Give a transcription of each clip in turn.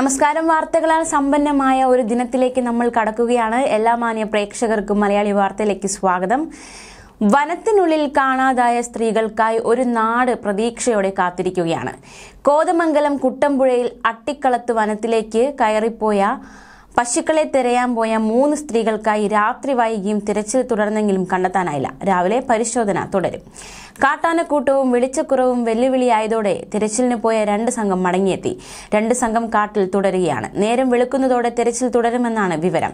നമസ്കാരം വാർത്തകളാൽ സമ്പന്നമായ ഒരു ദിനത്തിലേക്ക് നമ്മൾ കടക്കുകയാണ് എല്ലാ മാന്യ പ്രേക്ഷകർക്കും മലയാളി വാർത്തയിലേക്ക് സ്വാഗതം വനത്തിനുള്ളിൽ കാണാതായ സ്ത്രീകൾക്കായി ഒരു നാട് പ്രതീക്ഷയോടെ കാത്തിരിക്കുകയാണ് കോതമംഗലം കുട്ടമ്പുഴയിൽ അട്ടിക്കളത്ത് വനത്തിലേക്ക് കയറിപ്പോയ പശുക്കളെ തിരയാൻ പോയ മൂന്ന് സ്ത്രീകൾക്കായി രാത്രി വൈകിയും തിരച്ചിൽ തുടർന്നെങ്കിലും കണ്ടെത്താനായില്ല രാവിലെ പരിശോധന തുടരും കാട്ടാനക്കൂട്ടവും വെളിച്ചക്കുറവും വെല്ലുവിളിയായതോടെ തിരച്ചിലിന് പോയ രണ്ട് സംഘം മടങ്ങിയെത്തി രണ്ട് സംഘം കാട്ടിൽ തുടരുകയാണ് നേരം വെളുക്കുന്നതോടെ തിരച്ചിൽ തുടരുമെന്നാണ് വിവരം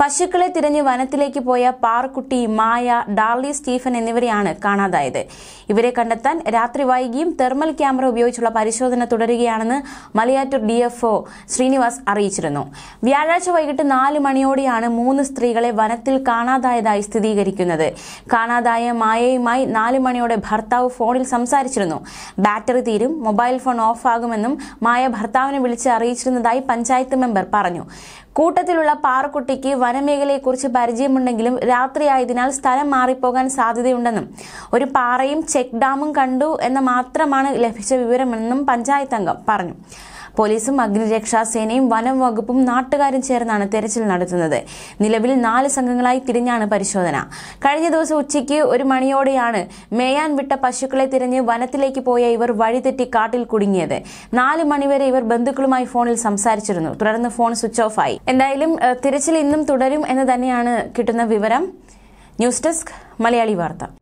പശുക്കളെ തിരഞ്ഞ് വനത്തിലേക്ക് പോയ പാർക്കുട്ടി മായ ഡാർലി സ്റ്റീഫൻ എന്നിവരെയാണ് കാണാതായത് ഇവരെ കണ്ടെത്താൻ രാത്രി വൈകിയും തെർമൽ ക്യാമറ ഉപയോഗിച്ചുള്ള പരിശോധന തുടരുകയാണെന്ന് മലയാറ്റൂർ ഡിഎഫ്ഒ ശ്രീനിവാസ് അറിയിച്ചിരുന്നു വ്യാഴാഴ്ച വ്യാഴാഴ്ച വൈകിട്ട് നാല് മണിയോടെയാണ് മൂന്ന് സ്ത്രീകളെ വനത്തിൽ കാണാതായതായി സ്ഥിരീകരിക്കുന്നത് കാണാതായ മായയുമായി നാല് മണിയോടെ ഭർത്താവ് ഫോണിൽ സംസാരിച്ചിരുന്നു ബാറ്ററി തീരും മൊബൈൽ ഫോൺ ഓഫാകുമെന്നും മായ ഭർത്താവിനെ വിളിച്ച് അറിയിച്ചിരുന്നതായി പഞ്ചായത്ത് മെമ്പർ പറഞ്ഞു കൂട്ടത്തിലുള്ള പാറക്കുട്ടിക്ക് വനമേഖലയെക്കുറിച്ച് പരിചയമുണ്ടെങ്കിലും രാത്രിയായതിനാൽ സ്ഥലം മാറിപ്പോകാൻ സാധ്യതയുണ്ടെന്നും ഒരു പാറയും ചെക്ക് ഡാമും കണ്ടു എന്ന മാത്രമാണ് ലഭിച്ച വിവരമെന്നും പഞ്ചായത്ത് അംഗം പറഞ്ഞു പോലീസും അഗ്നിരക്ഷാസേനയും വനം വകുപ്പും നാട്ടുകാരും ചേർന്നാണ് തെരച്ചിൽ നടത്തുന്നത് നിലവിൽ നാല് സംഘങ്ങളായി തിരിഞ്ഞാണ് പരിശോധന കഴിഞ്ഞ ദിവസം ഉച്ചയ്ക്ക് ഒരു മണിയോടെയാണ് മേയാൻ വിട്ട പശുക്കളെ തിരഞ്ഞ് വനത്തിലേക്ക് പോയ ഇവർ വഴിതെറ്റി കാട്ടിൽ കുടുങ്ങിയത് നാല് മണിവരെ ഇവർ ബന്ധുക്കളുമായി ഫോണിൽ സംസാരിച്ചിരുന്നു തുടർന്ന് ഫോൺ സ്വിച്ച് ഓഫ് ആയി എന്തായാലും തിരച്ചിൽ ഇന്നും തുടരും എന്ന് തന്നെയാണ് കിട്ടുന്ന വിവരം ന്യൂസ് ഡെസ്ക് മലയാളി വാർത്ത